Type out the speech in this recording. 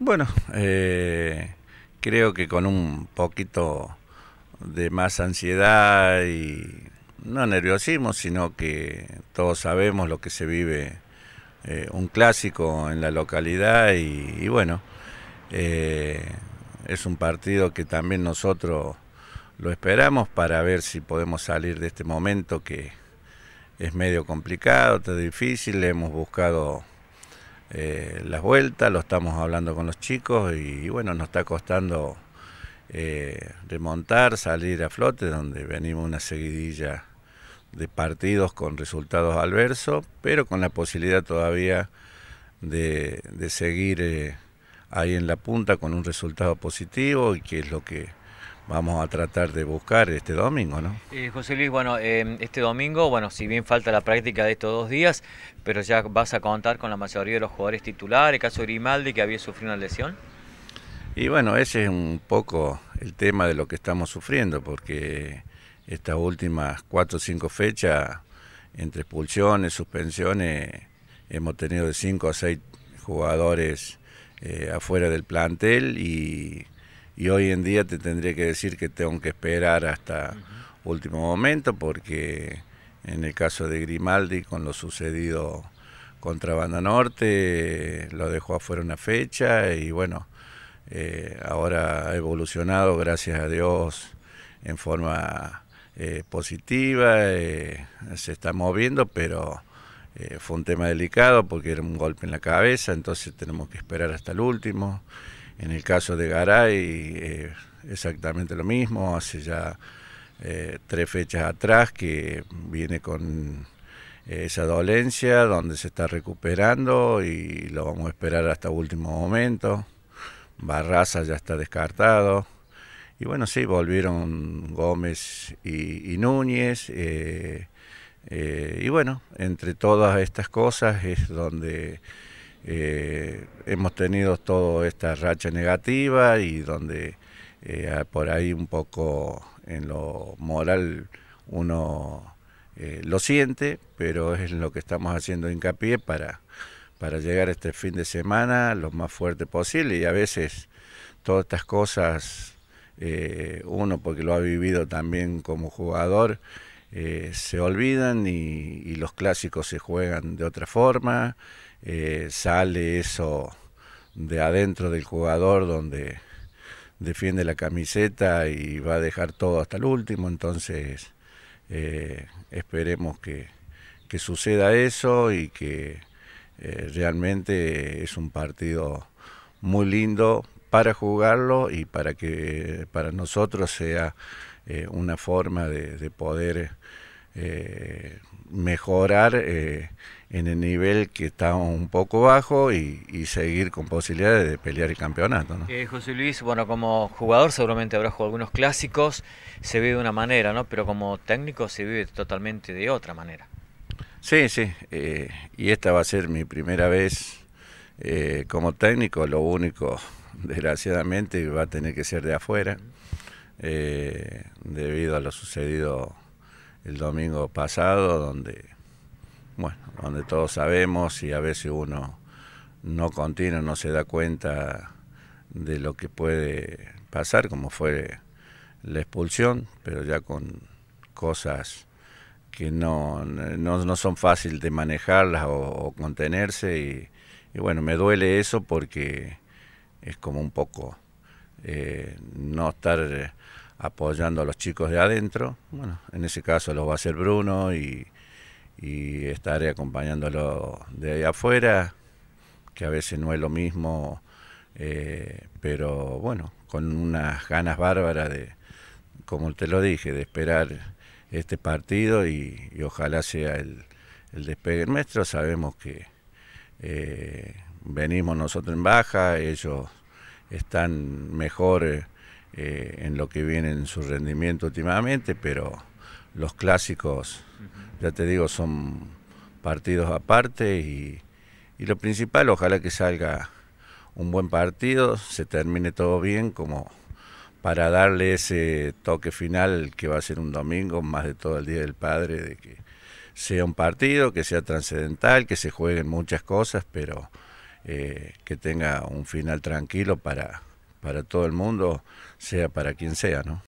Bueno, eh, creo que con un poquito de más ansiedad y no nerviosismo, sino que todos sabemos lo que se vive eh, un clásico en la localidad y, bueno, eh, es un partido que también nosotros lo esperamos para ver si podemos salir de este momento que es medio complicado, está difícil, hemos buscado eh, las vueltas, lo estamos hablando con los chicos y, bueno, nos está costando eh, remontar, salir a flote, donde venimos una seguidilla de partidos con resultados adversos, pero con la posibilidad todavía de, de seguir eh, ahí en la punta con un resultado positivo y que es lo que vamos a tratar de buscar este domingo, ¿no? Eh, José Luis, bueno, em, este domingo, bueno, si bien falta la práctica de estos dos días, pero ya vas a contar con la mayoría de los jugadores titulares, caso Grimaldi que había sufrido una lesión. Y bueno, ese es un poco el tema de lo que estamos sufriendo, porque estas últimas cuatro o cinco fechas, entre expulsiones, suspensiones, hemos tenido de cinco a seis jugadores eh, afuera del plantel y y hoy en día te tendría que decir que tengo que esperar hasta último momento porque en el caso de Grimaldi con lo sucedido contra Banda Norte lo dejó afuera una fecha y bueno, eh, ahora ha evolucionado gracias a Dios en forma eh, positiva, eh, se está moviendo, pero fue un tema delicado porque era un golpe en la cabeza, entonces tenemos que esperar hasta el último. En el caso de Garay, eh, exactamente lo mismo, hace ya eh, tres fechas atrás que viene con eh, esa dolencia, donde se está recuperando y lo vamos a esperar hasta último momento. Barraza ya está descartado. Y bueno, sí, volvieron Gómez y, Núñez. y bueno, entre todas estas cosas es donde eh, hemos tenido toda esta racha negativa y donde eh, por ahí un poco en lo moral uno eh, lo siente, pero es lo que estamos haciendo hincapié para, para llegar este fin de semana lo más fuerte posible y a veces todas estas cosas, uno porque lo ha vivido también como jugador, eh, se olvidan y, los clásicos se juegan de otra forma, eh, sale eso de adentro del jugador donde defiende la camiseta y va a dejar todo hasta el último, entonces eh, esperemos que, que, suceda eso y que realmente es un partido muy lindo para jugarlo y para que para nosotros sea eh, una forma de, poder eh, mejorar eh, en el nivel que está un poco bajo y, seguir con posibilidades de pelear el campeonato. José Luis, bueno, como jugador seguramente habrá jugado algunos clásicos, se vive de una manera, ¿no? pero como técnico se vive totalmente de otra manera. Sí, sí, y esta va a ser mi primera vez como técnico, lo único desgraciadamente va a tener que ser de afuera eh, debido a lo sucedido el domingo pasado, donde, bueno, donde todos sabemos y a veces uno no continúa, no se da cuenta de lo que puede pasar, como fue la expulsión, pero ya con cosas que no, son fáciles de manejarlas o, contenerse y bueno, me duele eso porque es como un poco eh, no estar eh, apoyando a los chicos de adentro. Bueno, en ese caso lo va a hacer Bruno y, estaré acompañándolo de ahí afuera, que a veces no es lo mismo, eh, pero bueno, con unas ganas bárbaras de, como te lo dije, de esperar este partido y, ojalá sea el, despegue nuestro. Sabemos que venimos nosotros en baja, ellos están mejor eh, eh, en lo que viene en su rendimiento últimamente, pero los clásicos, ya te digo, son partidos aparte y, y lo principal, ojalá que salga un buen partido, se termine todo bien como para darle ese toque final que va a ser un domingo, más de todo el Día del Padre, de que sea un partido, que sea trascendental, que se jueguen muchas cosas, pero eh, que tenga un final tranquilo para, para todo el mundo, sea para quien sea, ¿no?